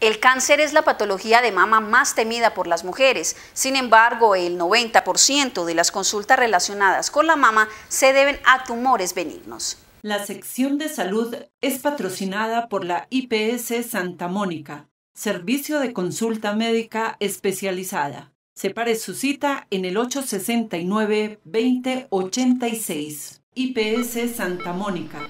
El cáncer es la patología de mama más temida por las mujeres. Sin embargo, el 90% de las consultas relacionadas con la mama se deben a tumores benignos. La sección de salud es patrocinada por la IPS Santa Mónica, servicio de consulta médica especializada. Separe su cita en el 869-2086. IPS Santa Mónica.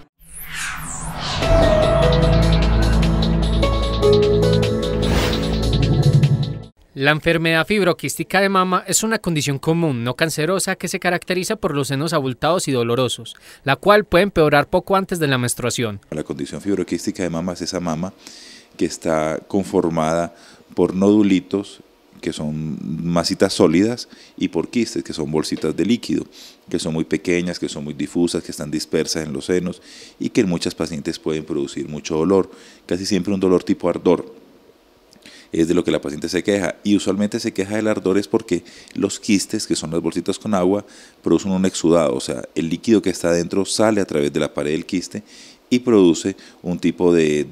La enfermedad fibroquística de mama es una condición común, no cancerosa, que se caracteriza por los senos abultados y dolorosos, la cual puede empeorar poco antes de la menstruación. La condición fibroquística de mama es esa mama que está conformada por nodulitos que son masitas sólidas, y por quistes, que son bolsitas de líquido, que son muy pequeñas, que son muy difusas, que están dispersas en los senos y que en muchas pacientes pueden producir mucho dolor, casi siempre un dolor tipo ardor es de lo que la paciente se queja. Y usualmente se queja del ardor es porque los quistes, que son las bolsitas con agua, producen un exudado, o sea, el líquido que está adentro sale a través de la pared del quiste y produce un tipo de,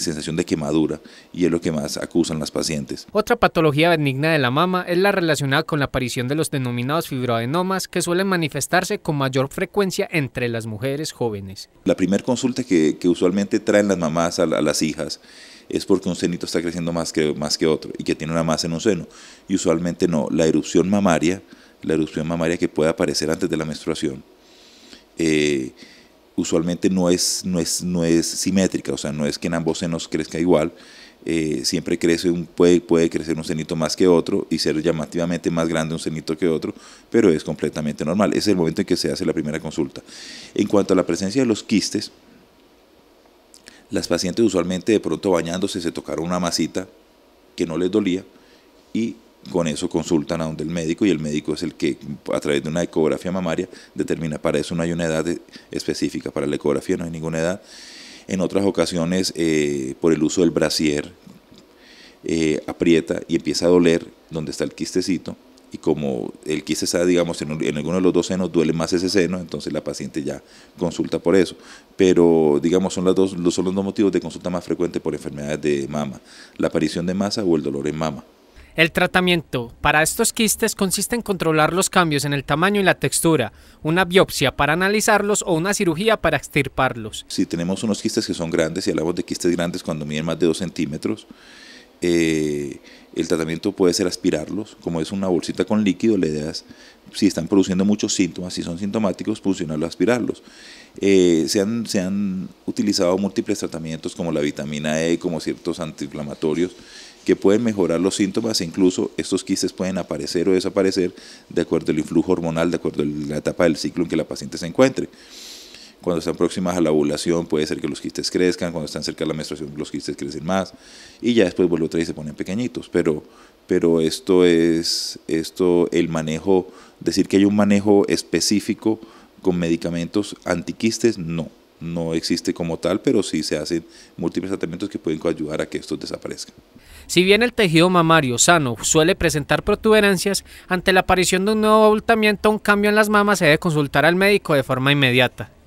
sensación de quemadura y es lo que más acusan las pacientes. Otra patología benigna de la mama es la relacionada con la aparición de los denominados fibroadenomas que suelen manifestarse con mayor frecuencia entre las mujeres jóvenes. La primera consulta que, usualmente traen las mamás a, las hijas es porque un senito está creciendo más que, más que otro y que tiene una masa en un seno. Y usualmente no, la erupción mamaria, la erupción mamaria que puede aparecer antes de la menstruación, eh, usualmente no es, no es, no es simétrica, o sea, no es que en ambos senos crezca igual. Eh, siempre crece un, puede, puede crecer un senito más que otro y ser llamativamente más grande un senito que otro, pero es completamente normal. Es el momento en que se hace la primera consulta. En cuanto a la presencia de los quistes, las pacientes usualmente de pronto bañándose se tocaron una masita que no les dolía y con eso consultan a donde el médico y el médico es el que a través de una ecografía mamaria determina, para eso no hay una edad específica, para la ecografía no hay ninguna edad. En otras ocasiones, eh, por el uso del brasier, eh, aprieta y empieza a doler donde está el quistecito. Y como el quiste está, digamos, en, alguno de los dos senos, duele más ese seno, entonces la paciente ya consulta por eso. Pero, digamos, son, las dos, son los dos motivos de consulta más frecuente por enfermedades de mama: la aparición de masa o el dolor en mama. El tratamiento para estos quistes consiste en controlar los cambios en el tamaño y la textura, una biopsia para analizarlos o una cirugía para extirparlos. Si tenemos unos quistes que son grandes, y hablamos de quistes grandes cuando miden más de 2 centímetros, eh, el tratamiento puede ser aspirarlos, como es una bolsita con líquido, idea es, si están produciendo muchos síntomas, si son sintomáticos, funcionarlos, aspirarlos. Eh, se, han, se han utilizado múltiples tratamientos como la vitamina E, como ciertos antiinflamatorios, que pueden mejorar los síntomas e incluso estos quistes pueden aparecer o desaparecer de acuerdo al influjo hormonal, de acuerdo a la etapa del ciclo en que la paciente se encuentre. Cuando están próximas a la ovulación puede ser que los quistes crezcan, cuando están cerca de la menstruación los quistes crecen más y ya después vuelve otra y se ponen pequeñitos. Pero, pero esto es esto, el manejo, decir que hay un manejo específico con medicamentos antiquistes, no. No existe como tal, pero sí se hacen múltiples tratamientos que pueden ayudar a que estos desaparezcan. Si bien el tejido mamario sano suele presentar protuberancias, ante la aparición de un nuevo abultamiento o un cambio en las mamas se debe consultar al médico de forma inmediata.